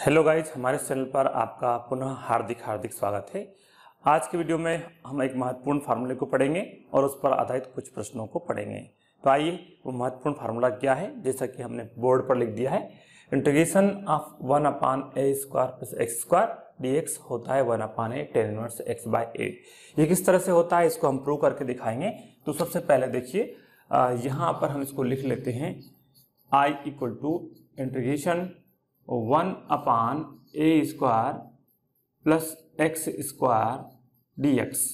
hello guys हमारे channel पर आपका पुनः हार्दिक हार्दिक स्वागत है आज के वीडियो में हम एक महत्वपूर्ण फार्मूले को पढ़ेंगे और उस पर आधारित कुछ प्रश्नों को पढ़ेंगे तो आइए वो महत्वपूर्ण फार्मूला क्या है जैसा कि हमने बोर्ड पर लिख दिया है integration of one upon A square plus X square X होता है one upon A tan inverse X by A ये किस तरह से होता है इसको हम प्रूव करके दिखाएंगे तो सबसे पहले देखिए यहाँ पर हम इसको लिख लेते हैं I equal to integration one upon A square plus X square D X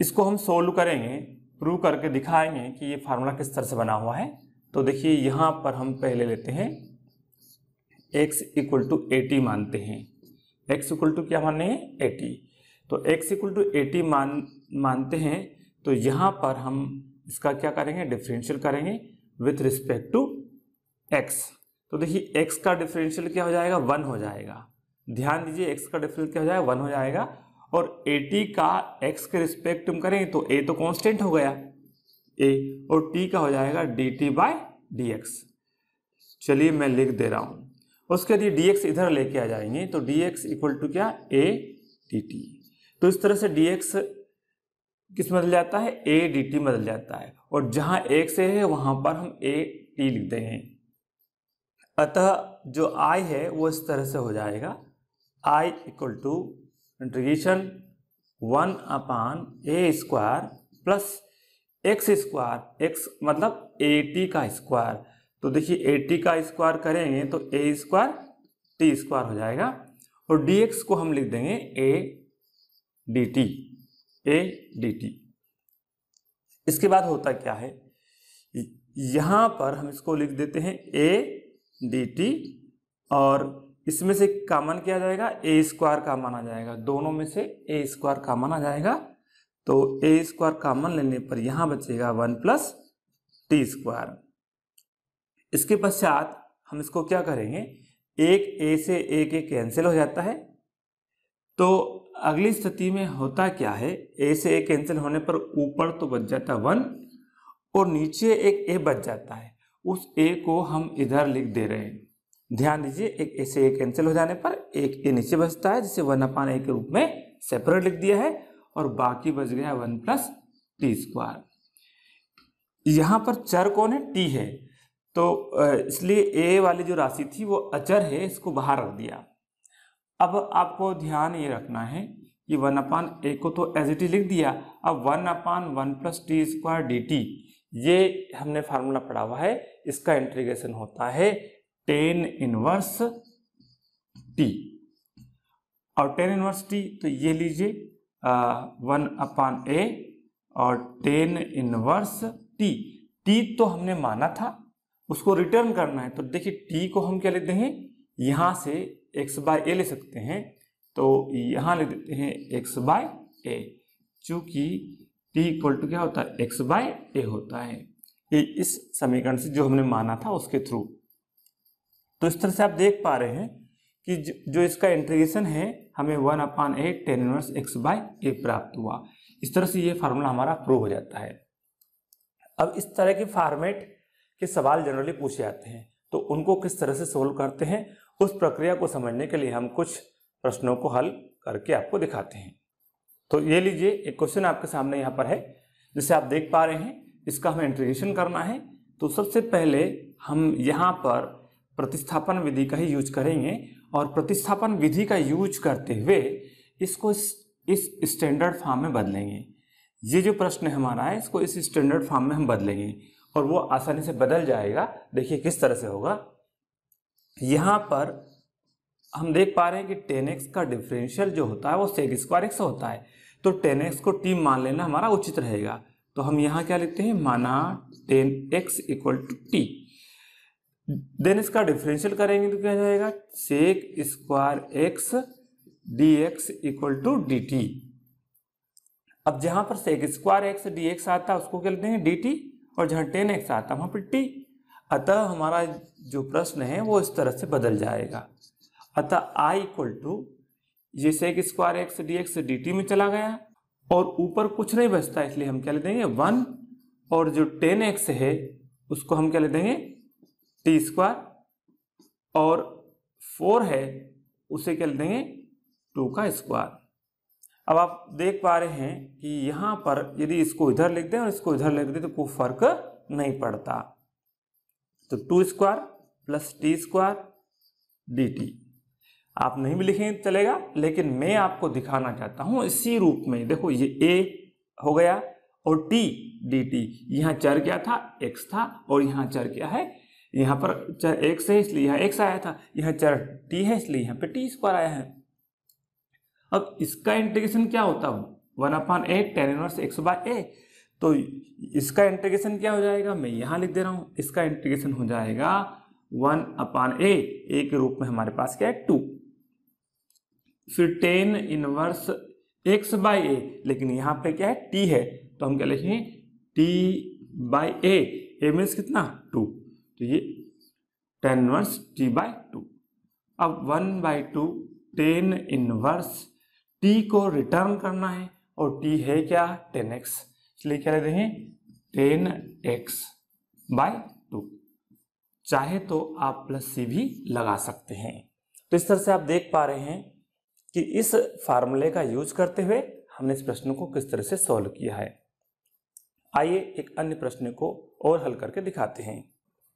इसको हम सोल्व करेंगे प्रूव करके दिखाएंगे कि ये फार्मूला किस तरह से बना हुआ है तो देखिए यहाँ पर हम पहले लेते हैं x इक्वल टू एटी मानते हैं x इक्वल टू क्या मानने हैं एटी तो x इक्वल टू एटी मान मानते हैं तो यहाँ पर हम इसका क्या करेंगे डिफ्रेंशियल करेंगे विथ रिस्पेक्ट टू x तो देखिए एक्स का डिफरेंशियल क्या हो जाएगा वन हो जाएगा ध्यान दीजिए एक्स का डिफरेंशियल क्या हो जाएगा वन हो जाएगा और टी का एक्स के रिस्पेक्ट हम करेंगे तो ए तो कांस्टेंट हो गया ए और टी का हो जाएगा D T by D X चलिए मैं लिख दे रहा हूँ उसके बाद ये डी एक्स इधर लेके आ जाएंगे तो डी एक्स इक्वल टू क्या ए टी टी तो इस तरह से डी एक्स किस बदल जाता है ए डी टी बदल जाता है और जहाँ एक्स है वहाँ पर हम ए टी लिख देंगे अतः जो आई है वो इस तरह से हो जाएगा I equal to integration one upon A square plus X square X मतलब ए टी का स्क्वायर तो देखिए ए टी का स्क्वायर करेंगे तो ए स्क्वायर टी स्क्वायर हो जाएगा और डी एक्स को हम लिख देंगे A D T A D T इसके बाद होता क्या है यहाँ पर हम इसको लिख देते हैं ए डी टी और इसमें से कामन किया जाएगा ए स्क्वायर कामन आ जाएगा दोनों में से ए स्क्वायर कामन आ जाएगा तो ए स्क्वायर कामन लेने पर यहां बचेगा वन प्लस टी स्क्वायर इसके पश्चात हम इसको क्या करेंगे एक ए से ए के कैंसिल हो जाता है तो अगली स्थिति में होता क्या है ए से ए कैंसिल होने पर ऊपर तो बच जाता वन और नीचे एक ए बच जाता है उस ए को हम इधर लिख दे रहे हैं ध्यान दीजिए एक ए से ए कैंसिल हो जाने पर एक ए नीचे बचता है जिसे वन अपान ए के रूप में सेपरेट लिख दिया है और बाकी बच गया वन प्लस टी स्क्वायर यहां पर चर कौन है टी है तो इसलिए ए वाली जो राशि थी वो अचर है इसको बाहर रख दिया अब आपको ध्यान ये रखना है कि वन अपान ए को तो एज इट इज लिख दिया अब one upon one plus T square D T ये हमने फार्मूला पढ़ा हुआ है इसका इंटीग्रेशन होता है टेन इनवर्स टी और टेन इनवर्स टी तो ये लीजिए वन अपान ए और टेन इनवर्स टी टी तो हमने माना था उसको रिटर्न करना है तो देखिए टी को हम क्या लेते हैं यहां से एक्स बाय ए ले सकते हैं तो यहां ले देते हैं एक्स बाय ए चूंकि टी इक्वल टू क्या होता है एक्स बाय ए होता है ये इस समीकरण से जो हमने माना था उसके थ्रू तो इस तरह से आप देख पा रहे हैं कि जो इसका इंटीग्रेशन है हमें one upon A tan inverse X by A प्राप्त हुआ इस तरह से ये फार्मूला हमारा प्रूव हो जाता है अब इस तरह के फॉर्मेट के सवाल जनरली पूछे जाते हैं तो उनको किस तरह से सोल्व करते हैं उस प्रक्रिया को समझने के लिए हम कुछ प्रश्नों को हल करके आपको दिखाते हैं तो ये लीजिए एक क्वेश्चन आपके सामने यहाँ पर है जिसे आप देख पा रहे हैं इसका हमें इंटीग्रेशन करना है तो सबसे पहले हम यहाँ पर प्रतिस्थापन विधि का ही यूज करेंगे और प्रतिस्थापन विधि का यूज करते हुए इसको इस स्टैंडर्ड फॉर्म में बदलेंगे ये जो प्रश्न हमारा है इसको इस स्टैंडर्ड फॉर्म में हम बदलेंगे और वो आसानी से बदल जाएगा देखिए किस तरह से होगा यहाँ पर हम देख पा रहे हैं कि टेन एक्स का डिफरेंशियल जो होता है वो सेक स्क्वायर एक्स होता है तो टेन एक्स को टी मान लेना हमारा उचित रहेगा तो हम यहाँ क्या लेते हैं माना tan X equal to T then इसका डिफरेंशियल करेंगे तो क्या जाएगा sec square X D X equal to D T अब जहां पर sec square X D X आता है उसको क्या लेते हैं डी टी और जहां टेन एक्स आता है वहां पर टी अतः हमारा जो प्रश्न है वो इस तरह से बदल जाएगा अतः आई इक्वल टू ये sec square X D X D T में चला गया और ऊपर कुछ नहीं बचता इसलिए हम क्या ले देंगे वन और जो टेन एक्स है उसको हम क्या ले देंगे टी स्क्वायर और फोर है उसे क्या ले देंगे टू का स्क्वायर अब आप देख पा रहे हैं कि यहां पर यदि इसको इधर लिख दें और इसको इधर लिख दें तो कोई फर्क नहीं पड़ता तो two square plus T square D T आप नहीं भी लिखेंगे चलेगा लेकिन मैं आपको दिखाना चाहता हूँ इसी रूप में देखो ये ए हो गया और टी डी टी यहाँ चर क्या था एक्स था और यहाँ चर क्या है यहाँ पर चर एक्स है इसलिए यहाँ एक्स आया था यहाँ चर टी है इसलिए यहाँ पे टी स्क्वायर आया है अब इसका इंटीग्रेशन क्या होता है one upon A tan inverse X by A तो इसका इंटीग्रेशन क्या हो जाएगा मैं यहाँ लिख दे रहा हूँ इसका इंटीग्रेशन हो जाएगा वन अपान ए ए के रूप में हमारे पास क्या है टू फिर tan inverse X by A लेकिन यहाँ पे क्या है टी है तो हम क्या लिखेंगे T by A A means कितना टू तो ये tan inverse T by two अब one by two tan inverse T को रिटर्न करना है और टी है क्या टेन एक्स इसलिए क्या लिखेंगे टेन एक्स बाय टू चाहे तो आप प्लस सी भी लगा सकते हैं तो इस तरह से आप देख पा रहे हैं कि इस फार्मूले का यूज करते हुए हमने इस प्रश्न को किस तरह से सॉल्व किया है आइए एक अन्य प्रश्न को और हल करके दिखाते हैं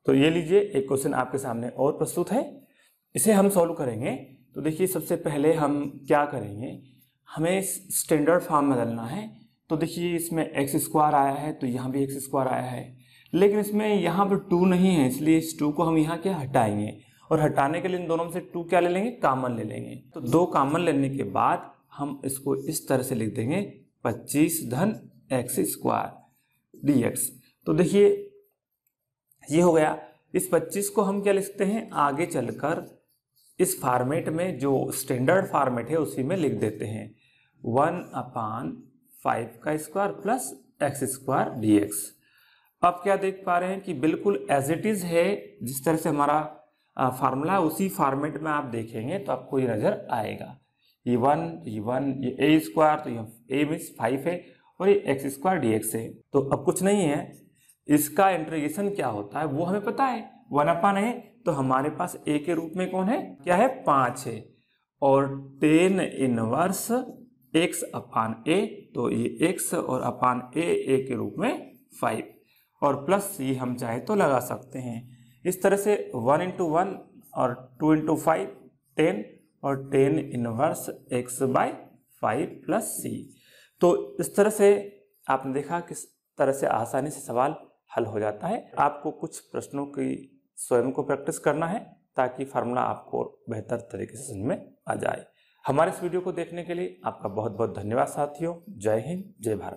तो ये लीजिए एक क्वेश्चन आपके सामने और प्रस्तुत है इसे हम सॉल्व करेंगे तो देखिए सबसे पहले हम क्या करेंगे हमें स्टैंडर्ड फॉर्म बदलना है तो देखिए इसमें एक्स स्क्वायर आया है तो यहाँ भी एक्स स्क्वायर आया है लेकिन इसमें यहाँ पर टू नहीं है इसलिए इस टू को हम यहाँ क्या हटाएंगे और हटाने के लिए इन दोनों में से टू क्या ले लेंगे कामन ले लेंगे तो दो कामन लेने के बाद हम इसको इस तरह से लिख देंगे पच्चीस धन एक्स स्क्वायर डी एक्स तो देखिए ये हो गया इस 25 को हम क्या लिखते हैं आगे चलकर इस फॉर्मेट में जो स्टैंडर्ड फॉर्मेट है उसी में लिख देते हैं वन अपान फाइव का square plus X square D X अब क्या देख पा रहे हैं कि बिल्कुल एज इट इज़ है जिस तरह से हमारा फार्मूला उसी फॉर्मेट में आप देखेंगे तो आपको ये नज़र आएगा ये वन तो ये वन ये ए स्क्वायर तो ये ए मीन्स फाइव है और ये एक्स स्क्वायर डी एक्स है तो अब कुछ नहीं है इसका इंटीग्रेशन क्या होता है वो हमें पता है वन अपान है तो हमारे पास ए के रूप में कौन है क्या है पाँच है और tan inverse X upon A तो ये एक्स और अपान ए ए के रूप में फाइव और प्लस ये हम चाहे तो लगा सकते हैं इस तरह से वन इंटू वन और टू इंटू फाइव टेन और tan inverse X by five plus C तो इस तरह से आपने देखा किस तरह से आसानी से सवाल हल हो जाता है आपको कुछ प्रश्नों की स्वयं को प्रैक्टिस करना है ताकि फार्मूला आपको बेहतर तरीके से समझ में आ जाए हमारे इस वीडियो को देखने के लिए आपका बहुत बहुत धन्यवाद साथियों जय हिंद जय भारत